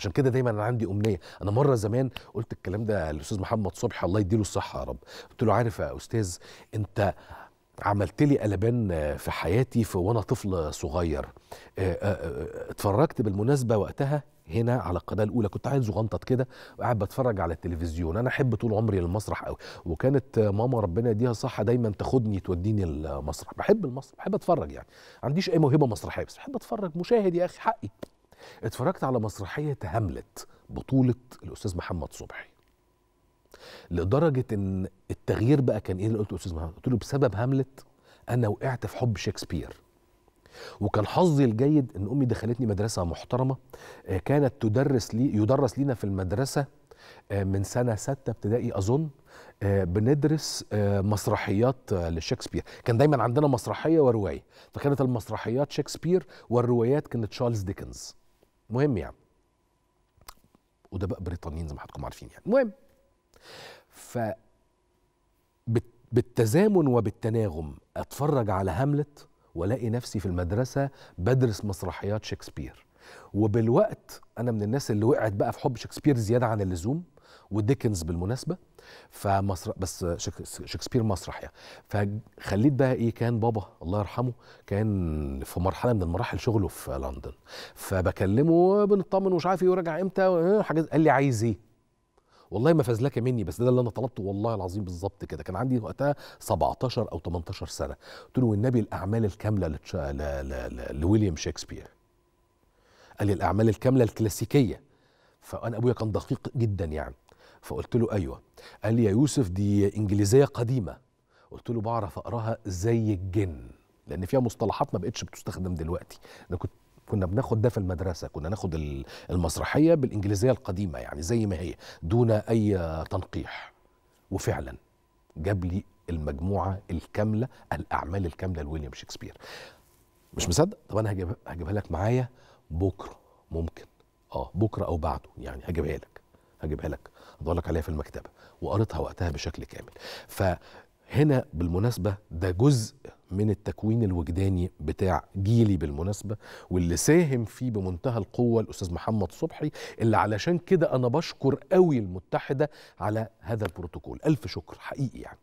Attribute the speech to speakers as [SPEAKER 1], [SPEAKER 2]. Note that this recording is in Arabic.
[SPEAKER 1] عشان كده دايما انا عندي امنيه انا مره زمان قلت الكلام ده للاستاذ محمد صبحي الله يديله الصحه يا رب قلت له عارف يا استاذ انت عملت لي قلبان في حياتي في وانا طفل صغير آه، آه، آه، اتفرجت بالمناسبه وقتها هنا على القناه الاولى كنت عايز زغنطط كده وقاعد بتفرج على التلفزيون انا احب طول عمري المسرح قوي وكانت ماما ربنا يديها صحه دايما تاخدني توديني المسرح بحب المسرح بحب اتفرج يعني ما عنديش اي موهبه مسرحيه بس بحب اتفرج مشاهد يا اخي حقي اتفرجت على مسرحية هاملت بطولة الأستاذ محمد صبحي لدرجة إن التغيير بقى كان إيه اللي قلت الأستاذ محمد قلت له بسبب هاملت أنا وقعت في حب شكسبير وكان حظي الجيد ان امي دخلتني مدرسه محترمه آه، كانت تدرس لي يدرس لينا في المدرسه آه، من سنه سته ابتدائي اظن آه، بندرس مسرحيات لشكسبير كان دايما عندنا مسرحيه وروايه فكانت المسرحيات شكسبير والروايات كانت تشارلز ديكنز مهم يعني وده بقى بريطانيين زي ما حضراتكم عارفين يعني المهم ف بالتزامن وبالتناغم اتفرج على هاملت والاقي نفسي في المدرسه بدرس مسرحيات شكسبير وبالوقت انا من الناس اللي وقعت بقى في حب شكسبير زياده عن اللزوم وديكنز بالمناسبه فمسرح بس شكسبير مسرح يعني فخليت بقى ايه كان بابا الله يرحمه كان في مرحله من المراحل شغله في لندن فبكلمه بنطمن ومش عارف ايه وراجع امتى حاجات قال لي عايز ايه والله ما فازلك مني بس ده, ده اللي انا طلبته والله العظيم بالظبط كده كان عندي وقتها 17 او 18 سنه قلت له والنبي الاعمال الكامله لتش... ل... ل... ل... لويليام شكسبير قال لي الاعمال الكامله الكلاسيكيه فانا ابويا كان دقيق جدا يعني فقلت له ايوه قال لي يا يوسف دي انجليزيه قديمه قلت له بعرف اقراها زي الجن لان فيها مصطلحات ما بقتش بتستخدم دلوقتي انا كنت كنا بناخد ده في المدرسه كنا ناخد المسرحيه بالانجليزيه القديمه يعني زي ما هي دون اي تنقيح وفعلا جاب لي المجموعه الكامله الاعمال الكامله لويليام شكسبير مش مصدق طب انا هجيب هجيبها لك معايا بكره ممكن اه بكره او بعده يعني هجيبها لك هجيبها لك بقول لك عليها في المكتبه وقريتها وقتها بشكل كامل فهنا بالمناسبه ده جزء من التكوين الوجداني بتاع جيلي بالمناسبه واللي ساهم فيه بمنتهى القوه الاستاذ محمد صبحي اللي علشان كده انا بشكر قوي المتحده على هذا البروتوكول الف شكر حقيقي يعني